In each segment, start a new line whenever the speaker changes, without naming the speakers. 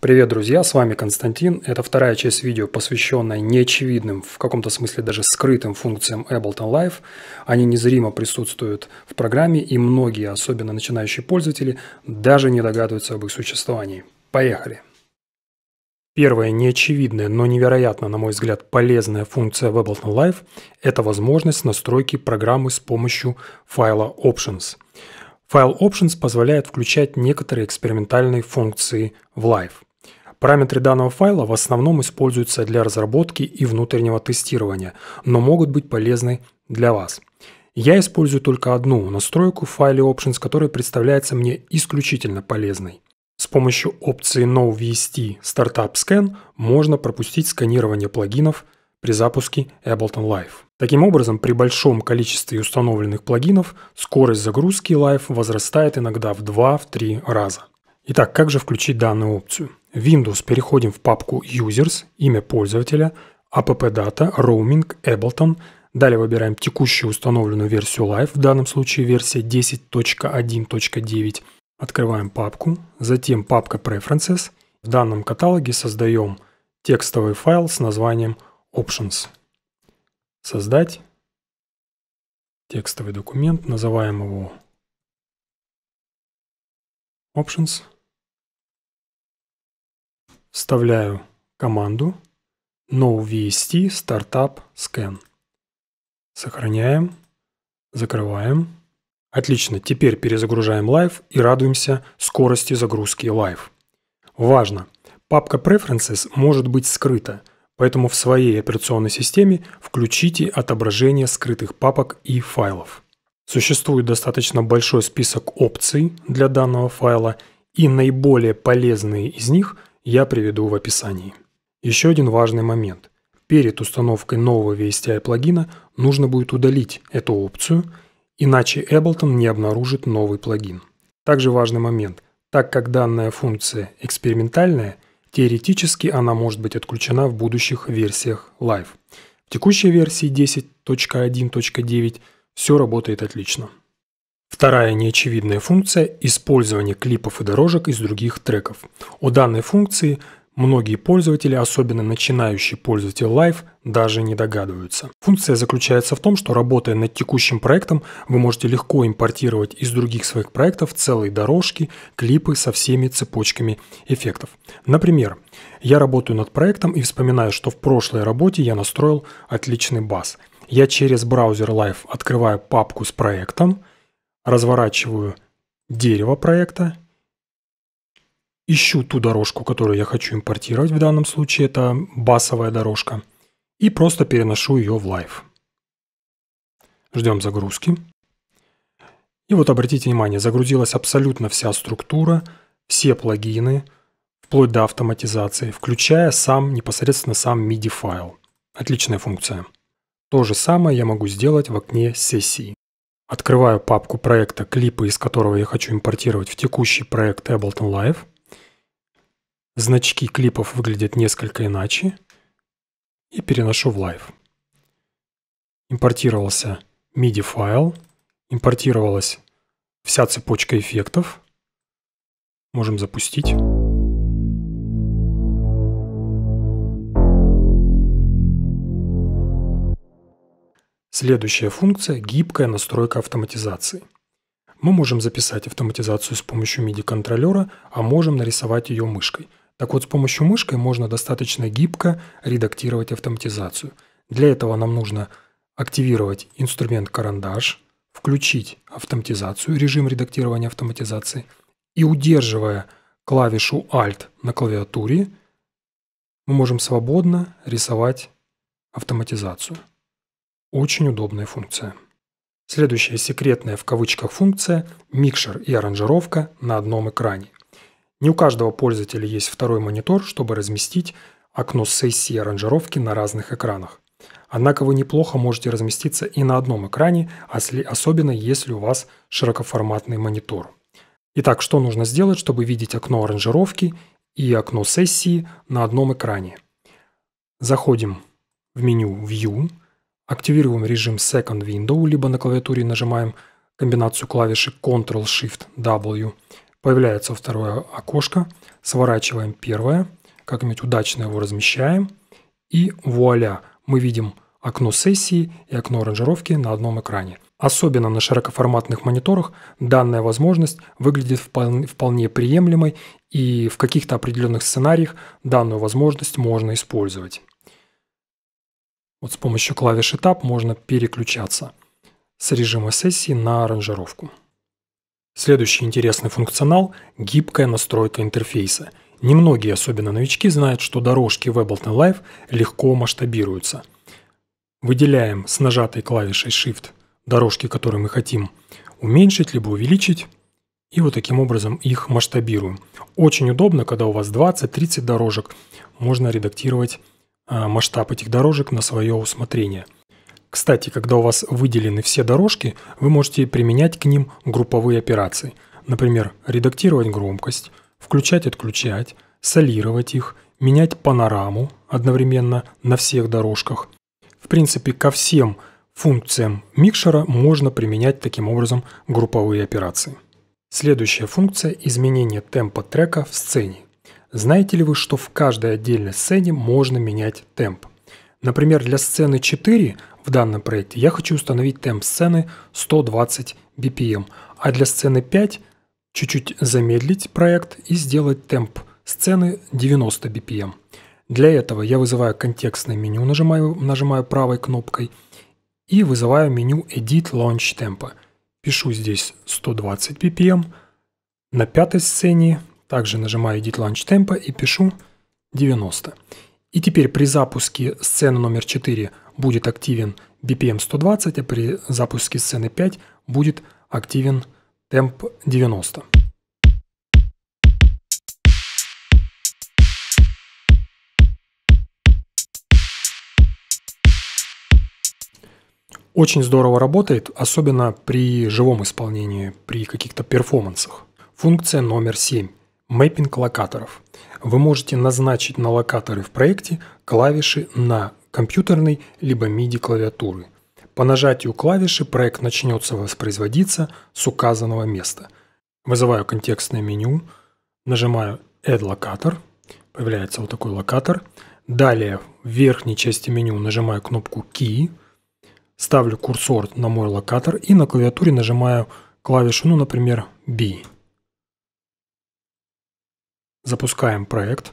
Привет, друзья, с вами Константин. Это вторая часть видео, посвященная неочевидным, в каком-то смысле даже скрытым функциям Ableton Live. Они незримо присутствуют в программе, и многие, особенно начинающие пользователи, даже не догадываются об их существовании. Поехали! Первая неочевидная, но невероятно, на мой взгляд, полезная функция в Ableton Live – это возможность настройки программы с помощью файла Options – Файл Options позволяет включать некоторые экспериментальные функции в Live. Параметры данного файла в основном используются для разработки и внутреннего тестирования, но могут быть полезны для вас. Я использую только одну настройку в файле Options, которая представляется мне исключительно полезной. С помощью опции No VST Startup Scan можно пропустить сканирование плагинов при запуске Ableton Live. Таким образом, при большом количестве установленных плагинов скорость загрузки Live возрастает иногда в 2-3 раза. Итак, как же включить данную опцию? В Windows переходим в папку Users, имя пользователя, AppData, roaming, Ableton. Далее выбираем текущую установленную версию Live, в данном случае версия 10.1.9. Открываем папку, затем папка Preferences. В данном каталоге создаем текстовый файл с названием Options. Создать текстовый документ, называем его Options вставляю команду novvst startup scan. Сохраняем, закрываем. Отлично, теперь перезагружаем Live и радуемся скорости загрузки Live. Важно, папка Preferences может быть скрыта, поэтому в своей операционной системе включите отображение скрытых папок и файлов. Существует достаточно большой список опций для данного файла, и наиболее полезные из них я приведу в описании. Еще один важный момент. Перед установкой нового VSTI плагина нужно будет удалить эту опцию, иначе Ableton не обнаружит новый плагин. Также важный момент. Так как данная функция экспериментальная, теоретически она может быть отключена в будущих версиях Live. В текущей версии 10.1.9 все работает отлично. Вторая неочевидная функция – использование клипов и дорожек из других треков. О данной функции многие пользователи, особенно начинающие пользователи Live, даже не догадываются. Функция заключается в том, что работая над текущим проектом, вы можете легко импортировать из других своих проектов целые дорожки, клипы со всеми цепочками эффектов. Например, я работаю над проектом и вспоминаю, что в прошлой работе я настроил отличный бас. Я через браузер Live открываю папку с проектом – разворачиваю дерево проекта, ищу ту дорожку, которую я хочу импортировать, в данном случае это басовая дорожка, и просто переношу ее в Live. Ждем загрузки. И вот обратите внимание, загрузилась абсолютно вся структура, все плагины, вплоть до автоматизации, включая сам непосредственно сам MIDI файл. Отличная функция. То же самое я могу сделать в окне сессии. Открываю папку проекта клипы, из которого я хочу импортировать в текущий проект Ableton Live. Значки клипов выглядят несколько иначе. И переношу в Live. Импортировался MIDI файл. Импортировалась вся цепочка эффектов. Можем запустить. Следующая функция – гибкая настройка автоматизации. Мы можем записать автоматизацию с помощью MIDI-контроллера, а можем нарисовать ее мышкой. Так вот, с помощью мышкой можно достаточно гибко редактировать автоматизацию. Для этого нам нужно активировать инструмент «Карандаш», включить автоматизацию, режим редактирования автоматизации, и удерживая клавишу Alt на клавиатуре, мы можем свободно рисовать автоматизацию. Очень удобная функция. Следующая секретная в кавычках функция – микшер и аранжировка на одном экране. Не у каждого пользователя есть второй монитор, чтобы разместить окно сессии аранжировки на разных экранах. Однако вы неплохо можете разместиться и на одном экране, особенно если у вас широкоформатный монитор. Итак, что нужно сделать, чтобы видеть окно аранжировки и окно сессии на одном экране? Заходим в меню «View», Активируем режим Second Window, либо на клавиатуре нажимаем комбинацию клавиши Ctrl-Shift-W. Появляется второе окошко, сворачиваем первое, как-нибудь удачно его размещаем, и вуаля, мы видим окно сессии и окно ранжировки на одном экране. Особенно на широкоформатных мониторах данная возможность выглядит вполне приемлемой и в каких-то определенных сценариях данную возможность можно использовать. Вот с помощью клавиши Tab можно переключаться с режима сессии на аранжировку. Следующий интересный функционал – гибкая настройка интерфейса. Немногие, особенно новички, знают, что дорожки в Ableton Live легко масштабируются. Выделяем с нажатой клавишей Shift дорожки, которые мы хотим уменьшить либо увеличить, и вот таким образом их масштабируем. Очень удобно, когда у вас 20-30 дорожек, можно редактировать Э, масштаб этих дорожек на свое усмотрение. Кстати, когда у вас выделены все дорожки, вы можете применять к ним групповые операции. Например, редактировать громкость, включать-отключать, солировать их, менять панораму одновременно на всех дорожках. В принципе, ко всем функциям микшера можно применять таким образом групповые операции. Следующая функция – изменение темпа трека в сцене. Знаете ли вы, что в каждой отдельной сцене можно менять темп? Например, для сцены 4 в данном проекте я хочу установить темп сцены 120 BPM, а для сцены 5 чуть-чуть замедлить проект и сделать темп сцены 90 BPM. Для этого я вызываю контекстное меню, нажимаю, нажимаю правой кнопкой и вызываю меню Edit Launch Tempo. Пишу здесь 120 BPM. На пятой сцене также нажимаю Edit Launch Tempo и пишу 90. И теперь при запуске сцены номер 4 будет активен BPM 120, а при запуске сцены 5 будет активен темп 90. Очень здорово работает, особенно при живом исполнении, при каких-то перформансах. Функция номер 7. Мэппинг локаторов. Вы можете назначить на локаторы в проекте клавиши на компьютерной либо MIDI клавиатуры. По нажатию клавиши проект начнется воспроизводиться с указанного места. Вызываю контекстное меню, нажимаю Add Locator, появляется вот такой локатор. Далее в верхней части меню нажимаю кнопку Key, ставлю курсор на мой локатор и на клавиатуре нажимаю клавишу, ну, например, B. Запускаем проект.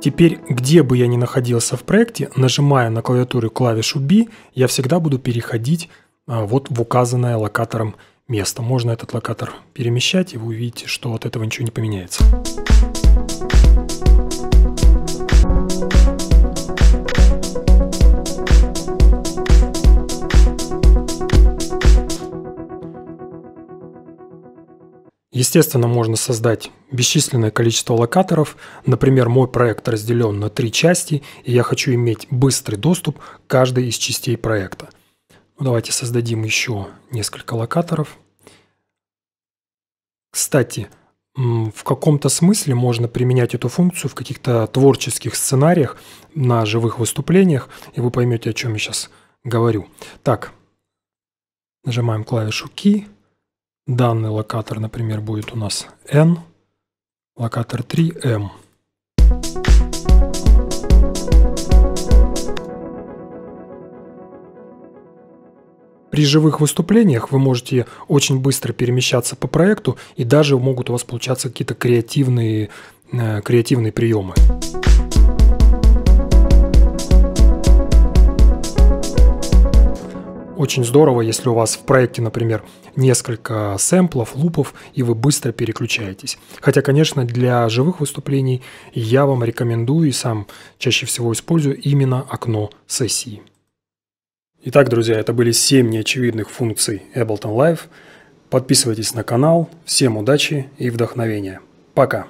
Теперь, где бы я ни находился в проекте, нажимая на клавиатуре клавишу B, я всегда буду переходить а, вот в указанное локатором место. Можно этот локатор перемещать, и вы увидите, что от этого ничего не поменяется. Естественно, можно создать бесчисленное количество локаторов. Например, мой проект разделен на три части, и я хочу иметь быстрый доступ к каждой из частей проекта. Ну, давайте создадим еще несколько локаторов. Кстати, в каком-то смысле можно применять эту функцию в каких-то творческих сценариях на живых выступлениях, и вы поймете, о чем я сейчас говорю. Так, нажимаем клавишу Key. Данный локатор, например, будет у нас N, локатор 3 M. При живых выступлениях вы можете очень быстро перемещаться по проекту и даже могут у вас получаться какие-то креативные, э, креативные приемы. Очень здорово, если у вас в проекте, например, несколько сэмплов, лупов, и вы быстро переключаетесь. Хотя, конечно, для живых выступлений я вам рекомендую и сам чаще всего использую именно окно сессии. Итак, друзья, это были 7 неочевидных функций Ableton Live. Подписывайтесь на канал. Всем удачи и вдохновения. Пока!